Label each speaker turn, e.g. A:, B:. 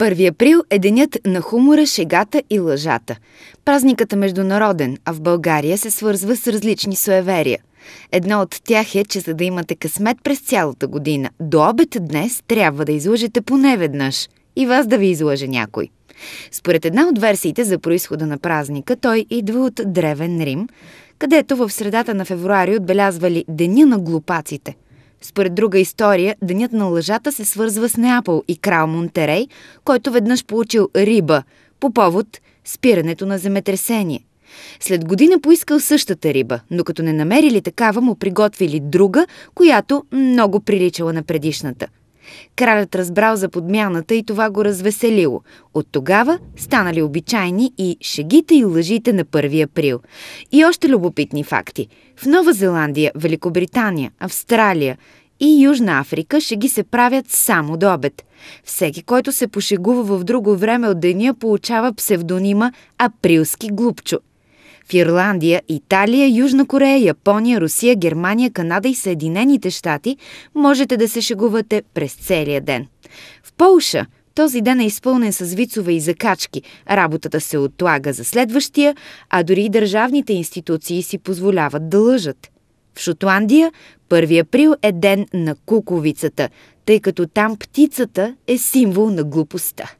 A: 1 април е денят на хумора, шегата и лъжата. Празникът е международен, а в България се свързва с различни суеверия. Едно от тях е, че за да имате късмет през цялата година, до обед днес трябва да излъжете поне веднъж и вас да ви излъже някой. Според една от версиите за происхода на празника, той идва от Древен Рим, където в средата на февруари отбелязвали Деня на глупаците – според друга история, денят на лъжата се свързва с Неапол и крал Монтерей, който веднъж получил риба по повод спирането на земетресение. След година поискал същата риба, но като не намерили такава, му приготвили друга, която много приличала на предишната – Кралят разбрал за подмяната и това го развеселило. От тогава станали обичайни и шегите и лъжите на 1 април. И още любопитни факти. В Нова Зеландия, Великобритания, Австралия и Южна Африка ще ги се правят само до обед. Всеки, който се пошегува в друго време от деня, получава псевдонима Априлски глупчо – в Ирландия, Италия, Южна Корея, Япония, Русия, Германия, Канада и Съединените щати можете да се шегувате през целия ден. В Полша – този ден е изпълнен с вицове и закачки, работата се отлага за следващия, а дори и държавните институции си позволяват да лъжат. В Шотландия 1 април е ден на куковицата, тъй като там птицата е символ на глупостта.